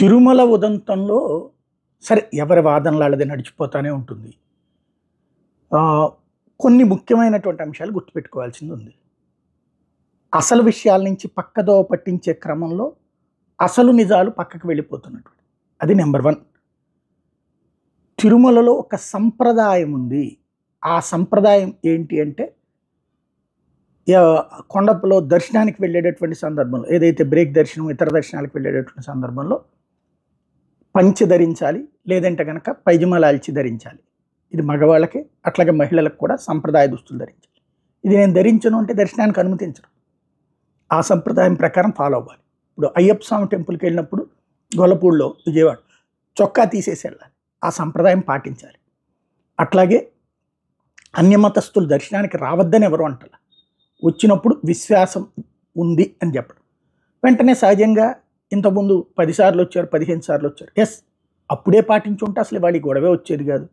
తిరుమల ఉదంతంలో సరే ఎవరి వాదనలాడది నడిచిపోతానే ఉంటుంది కొన్ని ముఖ్యమైనటువంటి అంశాలు గుర్తుపెట్టుకోవాల్సింది ఉంది అసలు విషయాల నుంచి పక్కదో పట్టించే క్రమంలో అసలు నిజాలు పక్కకు వెళ్ళిపోతున్నటువంటి అది నెంబర్ వన్ తిరుమలలో ఒక సంప్రదాయం ఉంది ఆ సంప్రదాయం ఏంటి అంటే కొండపులో దర్శనానికి వెళ్ళేటటువంటి సందర్భంలో ఏదైతే బ్రేక్ దర్శనం ఇతర దర్శనాలకు వెళ్ళేటటువంటి సందర్భంలో పంచి ధరించాలి లేదంటే కనుక పైజమాలు అల్చి ధరించాలి ఇది మగవాళ్ళకి అట్లాగే మహిళలకు కూడా సంప్రదాయ దుస్తులు ధరించాలి ఇది నేను ధరించను అంటే దర్శనానికి అనుమతించరు ఆ సంప్రదాయం ప్రకారం ఫాలో అవ్వాలి ఇప్పుడు అయ్యప్ప స్వామి టెంపుల్కి వెళ్ళినప్పుడు గొల్లపూడిలో విజయవాడ చొక్కా తీసేసి వెళ్ళాలి ఆ సంప్రదాయం పాటించాలి అట్లాగే అన్యమతస్తులు దర్శనానికి రావద్దని ఎవరు అంటారు వచ్చినప్పుడు విశ్వాసం ఉంది అని చెప్పడం వెంటనే సహజంగా ఇంతకుముందు పదిసార్లు వచ్చారు పదిహేను సార్లు వచ్చారు ఎస్ అప్పుడే పాటించుంటే అసలు వాళ్ళ గొడవే వచ్చేది కాదు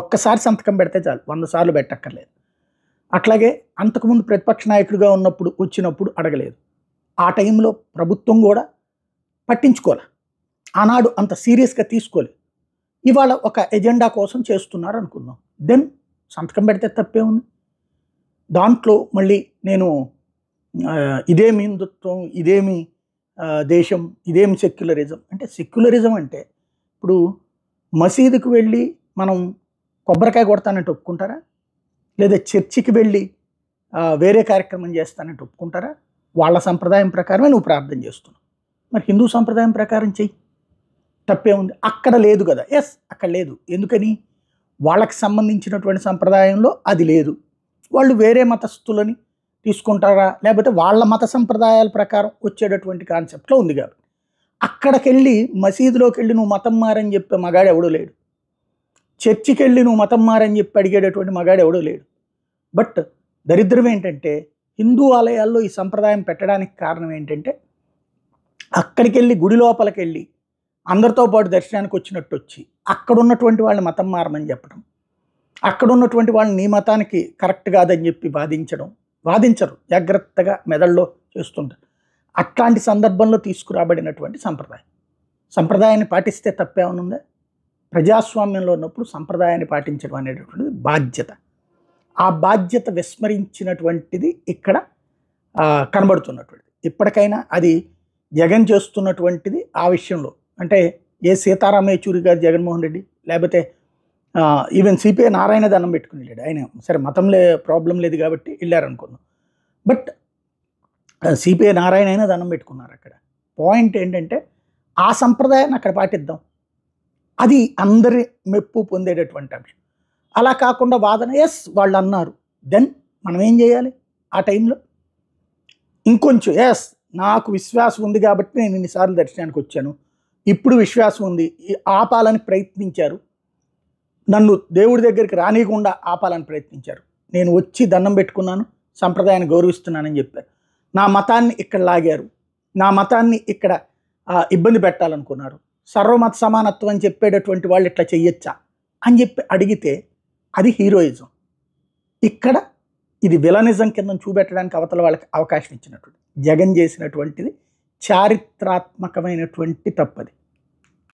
ఒక్కసారి సంతకం పెడితే చాలు వంద సార్లు పెట్టక్కర్లేదు అట్లాగే అంతకుముందు ప్రతిపక్ష నాయకుడిగా ఉన్నప్పుడు వచ్చినప్పుడు అడగలేదు ఆ టైంలో ప్రభుత్వం కూడా పట్టించుకోలే ఆనాడు అంత సీరియస్గా తీసుకోలేదు ఇవాళ ఒక ఎజెండా కోసం చేస్తున్నారు అనుకుందాం దెన్ సంతకం పెడితే తప్పే ఉంది దాంట్లో మళ్ళీ నేను ఇదేమి హిందుత్వం ఇదేమి దేశం ఇదేం సెక్యులరిజం అంటే సెక్యులరిజం అంటే ఇప్పుడు మసీదుకు వెళ్ళి మనం కొబ్బరికాయ కొడతానంటే ఒప్పుకుంటారా లేదా చర్చికి వెళ్ళి వేరే కార్యక్రమం చేస్తానంటే ఒప్పుకుంటారా వాళ్ళ సంప్రదాయం ప్రకారమే నువ్వు ప్రార్థన చేస్తున్నావు మరి హిందూ సంప్రదాయం ప్రకారం చెయ్యి తప్పే ఉంది అక్కడ లేదు కదా ఎస్ అక్కడ లేదు ఎందుకని వాళ్ళకి సంబంధించినటువంటి సంప్రదాయంలో అది లేదు వాళ్ళు వేరే మతస్థులని తీసుకుంటారా లేకపోతే వాళ్ళ మత సంప్రదాయాల ప్రకారం వచ్చేటటువంటి కాన్సెప్ట్లో ఉంది కాబట్టి అక్కడికి వెళ్ళి మసీదులోకి వెళ్ళి నువ్వు మతం మారని చెప్పే మగాడు ఎవడూ లేడు చర్చికి వెళ్ళి నువ్వు మతం మారని చెప్పి అడిగేటటువంటి మగాడు ఎవడూ లేడు బట్ దరిద్రం ఏంటంటే హిందూ ఆలయాల్లో ఈ సంప్రదాయం పెట్టడానికి కారణం ఏంటంటే అక్కడికి వెళ్ళి గుడి లోపలికి వెళ్ళి అందరితో పాటు దర్శనానికి వచ్చినట్టు వచ్చి అక్కడ ఉన్నటువంటి వాళ్ళని మతం మారమని చెప్పడం అక్కడ ఉన్నటువంటి వాళ్ళని నీ మతానికి కరెక్ట్ కాదని చెప్పి బాధించడం వాదించరు జాగ్రత్తగా మెదడులో చూస్తుంటారు అట్లాంటి సందర్భంలో తీసుకురాబడినటువంటి సంప్రదాయం సంప్రదాయాన్ని పాటిస్తే తప్పేమనుందా ప్రజాస్వామ్యంలో ఉన్నప్పుడు సంప్రదాయాన్ని పాటించడం అనేటటువంటిది బాధ్యత ఆ బాధ్యత విస్మరించినటువంటిది ఇక్కడ కనబడుతున్నటువంటిది ఇప్పటికైనా అది జగన్ చేస్తున్నటువంటిది ఆ విషయంలో అంటే ఏ సీతారాం గారు జగన్మోహన్ రెడ్డి లేకపోతే ఈవెన్ సిపిఐ నారాయణ దండం పెట్టుకుని వెళ్ళాడు ఆయన సరే మతంలో ప్రాబ్లం లేదు కాబట్టి వెళ్ళారనుకున్నాం బట్ సిపిఐ నారాయణ అయినా దానం పెట్టుకున్నారు అక్కడ పాయింట్ ఏంటంటే ఆ సంప్రదాయాన్ని అక్కడ పాటిద్దాం అది అందరి మెప్పు పొందేటటువంటి అంశం అలా కాకుండా వాదన ఎస్ వాళ్ళు అన్నారు దెన్ మనం ఏం చేయాలి ఆ టైంలో ఇంకొంచెం ఎస్ నాకు విశ్వాసం ఉంది కాబట్టి నేను ఇన్నిసార్లు దర్శనానికి వచ్చాను ఇప్పుడు విశ్వాసం ఉంది ఆపాలని ప్రయత్నించారు నన్ను దేవుడి దగ్గరికి రానియకుండా ఆపాలని ప్రయత్నించారు నేను వచ్చి దండం పెట్టుకున్నాను సంప్రదాయాన్ని గౌరవిస్తున్నానని చెప్పారు నా మతాన్ని ఇక్కడ లాగారు నా మతాన్ని ఇక్కడ ఇబ్బంది పెట్టాలనుకున్నారు సర్వమత సమానత్వం అని చెప్పేటటువంటి వాళ్ళు ఇట్లా చెయ్యొచ్చా అని చెప్పి అడిగితే అది హీరోయిజం ఇక్కడ ఇది విలనిజం కింద చూపెట్టడానికి అవతల వాళ్ళకి అవకాశం ఇచ్చినటువంటి జగన్ చేసినటువంటిది చారిత్రాత్మకమైనటువంటి తప్పది